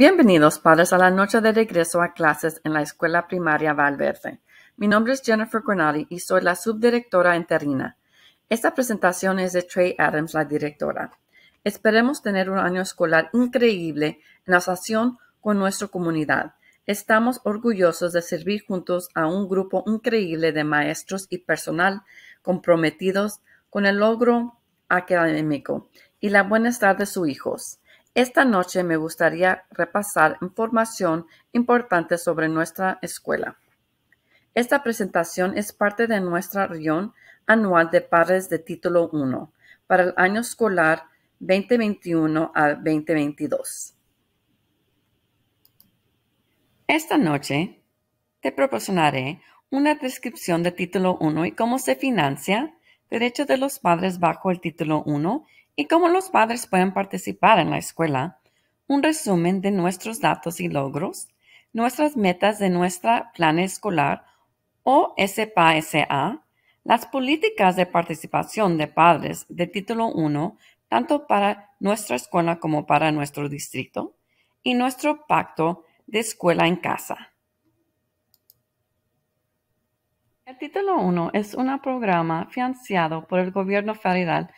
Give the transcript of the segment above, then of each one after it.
Bienvenidos padres a la noche de regreso a clases en la Escuela Primaria Valverde. Mi nombre es Jennifer Granati y soy la subdirectora interina. Esta presentación es de Trey Adams, la directora. Esperemos tener un año escolar increíble en asociación con nuestra comunidad. Estamos orgullosos de servir juntos a un grupo increíble de maestros y personal comprometidos con el logro académico y la bienestar de sus hijos. Esta noche me gustaría repasar información importante sobre nuestra escuela. Esta presentación es parte de nuestra reunión anual de padres de título 1 para el año escolar 2021 2022. Esta noche te proporcionaré una descripción de título 1 y cómo se financia derechos de los padres bajo el título 1 y cómo los padres pueden participar en la escuela, un resumen de nuestros datos y logros, nuestras metas de nuestra plan escolar o SPASA, las políticas de participación de padres de título 1, tanto para nuestra escuela como para nuestro distrito, y nuestro pacto de escuela en casa. El título 1 es un programa financiado por el gobierno federal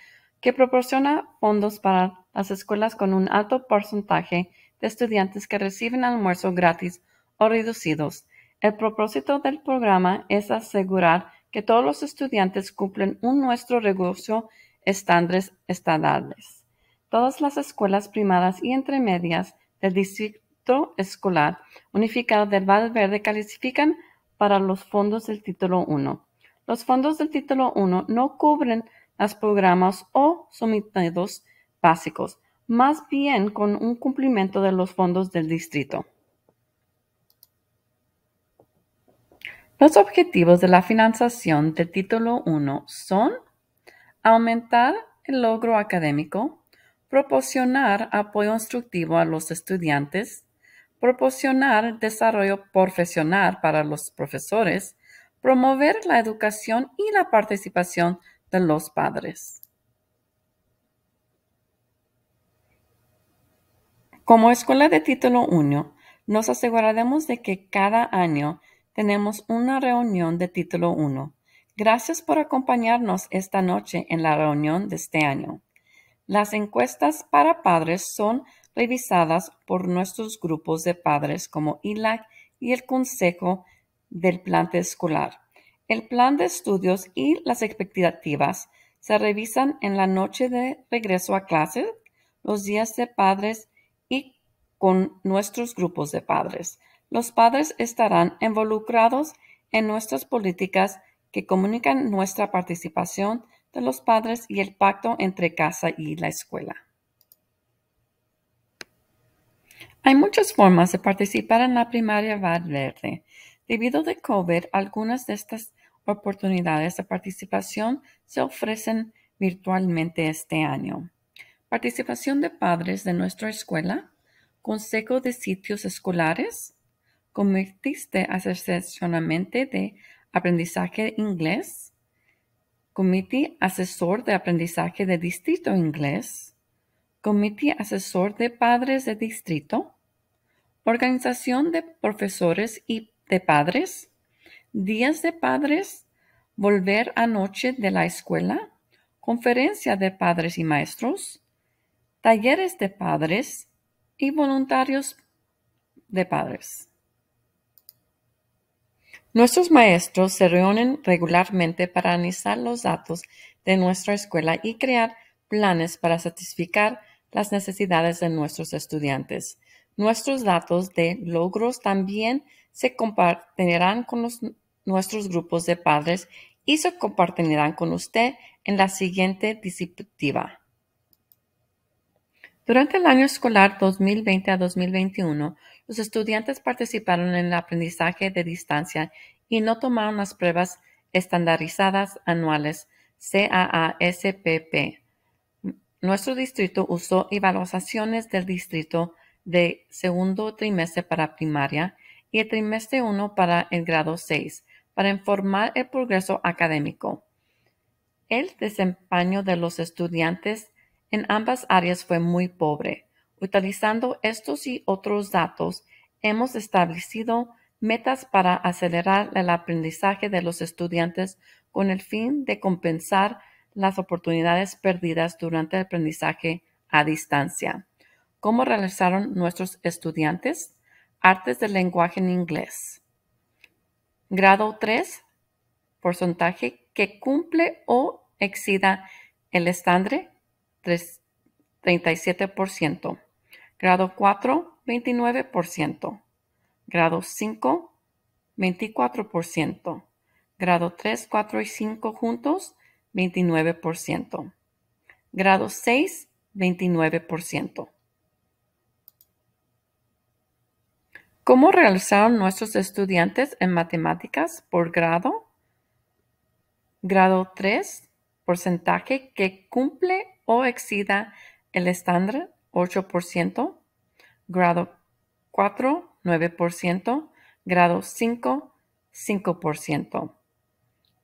que proporciona fondos para las escuelas con un alto porcentaje de estudiantes que reciben almuerzo gratis o reducidos. El propósito del programa es asegurar que todos los estudiantes cumplen un nuestro recurso estándares estadales. Todas las escuelas primarias y intermedias del Distrito Escolar Unificado del Valverde califican para los fondos del Título 1. Los fondos del Título 1 no cubren los programas o sometidos básicos, más bien con un cumplimiento de los fondos del distrito. Los objetivos de la financiación del título 1 son aumentar el logro académico, proporcionar apoyo instructivo a los estudiantes, proporcionar desarrollo profesional para los profesores, promover la educación y la participación los padres. Como escuela de título 1, nos aseguraremos de que cada año tenemos una reunión de título 1. Gracias por acompañarnos esta noche en la reunión de este año. Las encuestas para padres son revisadas por nuestros grupos de padres como ILAC y el Consejo del Plante Escolar. El plan de estudios y las expectativas se revisan en la noche de regreso a clase, los días de padres y con nuestros grupos de padres. Los padres estarán involucrados en nuestras políticas que comunican nuestra participación de los padres y el pacto entre casa y la escuela. Hay muchas formas de participar en la primaria verde. Debido a Covid, algunas de estas oportunidades de participación se ofrecen virtualmente este año. Participación de padres de nuestra escuela, consejo de sitios escolares, comités de asesoramiento de aprendizaje inglés, comité asesor de aprendizaje de distrito inglés, comité asesor de padres de distrito, organización de profesores y de padres, días de padres, volver anoche de la escuela, conferencia de padres y maestros, talleres de padres y voluntarios de padres. Nuestros maestros se reúnen regularmente para analizar los datos de nuestra escuela y crear planes para satisfacer las necesidades de nuestros estudiantes. Nuestros datos de logros también se compartirán con nuestros grupos de padres y se compartirán con usted en la siguiente diapositiva. Durante el año escolar 2020 a 2021, los estudiantes participaron en el aprendizaje de distancia y no tomaron las pruebas estandarizadas anuales CAASPP. Nuestro distrito usó evaluaciones del distrito de segundo trimestre para primaria y el trimestre 1 para el grado 6 para informar el progreso académico. El desempeño de los estudiantes en ambas áreas fue muy pobre. Utilizando estos y otros datos, hemos establecido metas para acelerar el aprendizaje de los estudiantes con el fin de compensar las oportunidades perdidas durante el aprendizaje a distancia cómo realizaron nuestros estudiantes artes del lenguaje en inglés. Grado 3, porcentaje que cumple o exida el estándar 37%. Grado 4, 29%. Grado 5, 24%. Grado 3, 4 y 5 juntos, 29%. Grado 6, 29%. ¿Cómo realizaron nuestros estudiantes en matemáticas por grado? Grado 3, porcentaje que cumple o exida el estándar 8%. Grado 4, 9%. Grado 5, 5%.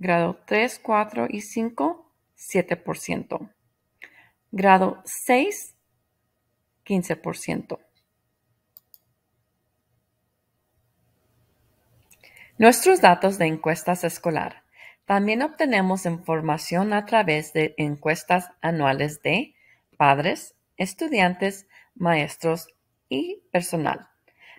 Grado 3, 4 y 5, 7%. Grado 6, 15%. Nuestros datos de encuestas escolar: También obtenemos información a través de encuestas anuales de padres, estudiantes, maestros y personal.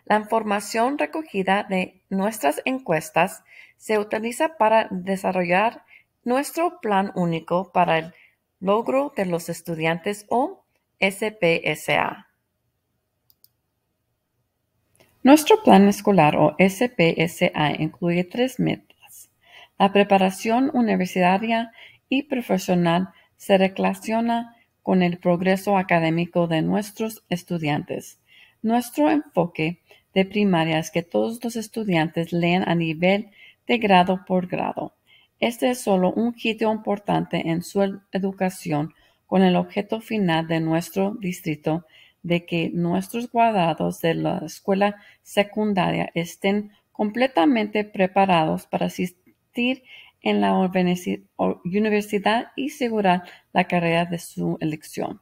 La información recogida de nuestras encuestas se utiliza para desarrollar nuestro plan único para el logro de los estudiantes o SPSA. Nuestro plan escolar o SPSA incluye tres metas: la preparación universitaria y profesional se relaciona con el progreso académico de nuestros estudiantes. Nuestro enfoque de primaria es que todos los estudiantes lean a nivel de grado por grado. Este es solo un hito importante en su educación con el objeto final de nuestro distrito de que nuestros guardados de la escuela secundaria estén completamente preparados para asistir en la universidad y asegurar la carrera de su elección.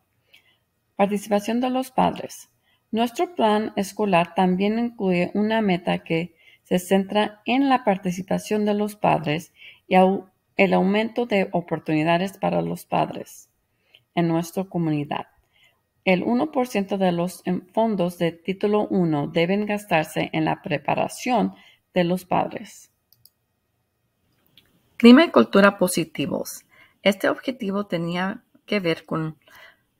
Participación de los padres. Nuestro plan escolar también incluye una meta que se centra en la participación de los padres y el aumento de oportunidades para los padres en nuestra comunidad. El 1% de los em, fondos de Título 1 deben gastarse en la preparación de los padres. Clima y cultura positivos. Este objetivo tenía que ver con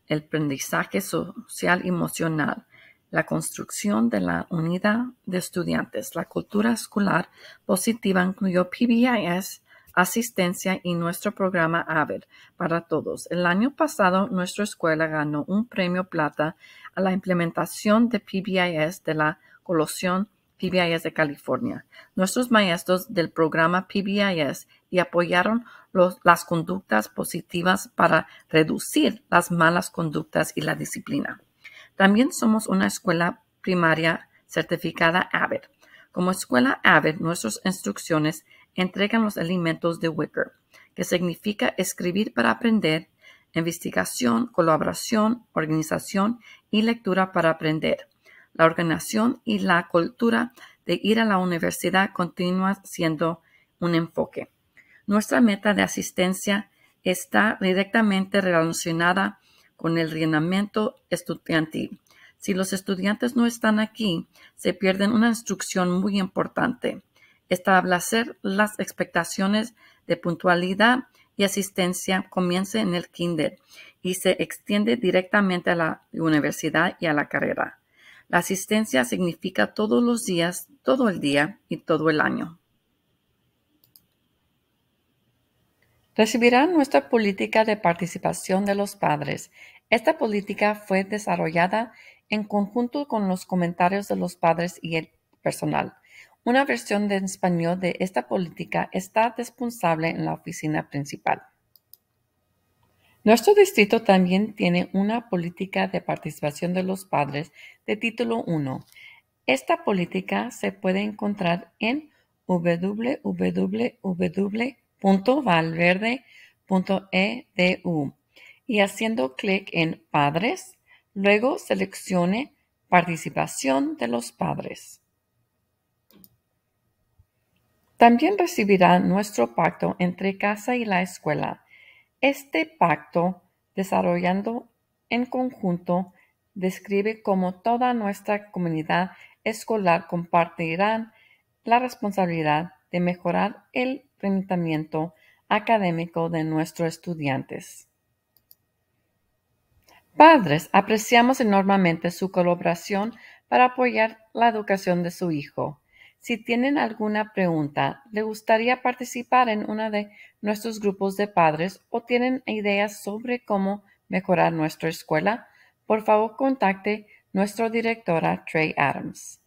el aprendizaje social y emocional, la construcción de la unidad de estudiantes. La cultura escolar positiva incluyó PBIS asistencia y nuestro programa AVER para todos. El año pasado, nuestra escuela ganó un premio plata a la implementación de PBIS de la Colosión PBIS de California. Nuestros maestros del programa PBIS y apoyaron las conductas positivas para reducir las malas conductas y la disciplina. También somos una escuela primaria certificada AVER. Como escuela AVER, nuestras instrucciones entregan los elementos de Wicker, que significa escribir para aprender, investigación, colaboración, organización y lectura para aprender. La organización y la cultura de ir a la universidad continúa siendo un enfoque. Nuestra meta de asistencia está directamente relacionada con el rendimiento estudiantil. Si los estudiantes no están aquí, se pierden una instrucción muy importante. Establecer las expectaciones de puntualidad y asistencia comienza en el kinder y se extiende directamente a la universidad y a la carrera. La asistencia significa todos los días, todo el día y todo el año. Recibirán nuestra política de participación de los padres. Esta política fue desarrollada en conjunto con los comentarios de los padres y el personal. Una versión en español de esta política está disponible en la oficina principal. Nuestro distrito también tiene una política de participación de los padres de título 1. Esta política se puede encontrar en www.valverde.edu y haciendo clic en Padres, luego seleccione Participación de los padres. También recibirá nuestro pacto entre casa y la escuela. Este pacto, desarrollando en conjunto, describe cómo toda nuestra comunidad escolar compartirá la responsabilidad de mejorar el rendimiento académico de nuestros estudiantes. Padres, apreciamos enormemente su colaboración para apoyar la educación de su hijo. Si tienen alguna pregunta, ¿le gustaría participar en uno de nuestros grupos de padres o tienen ideas sobre cómo mejorar nuestra escuela, por favor contacte nuestra directora Trey Adams.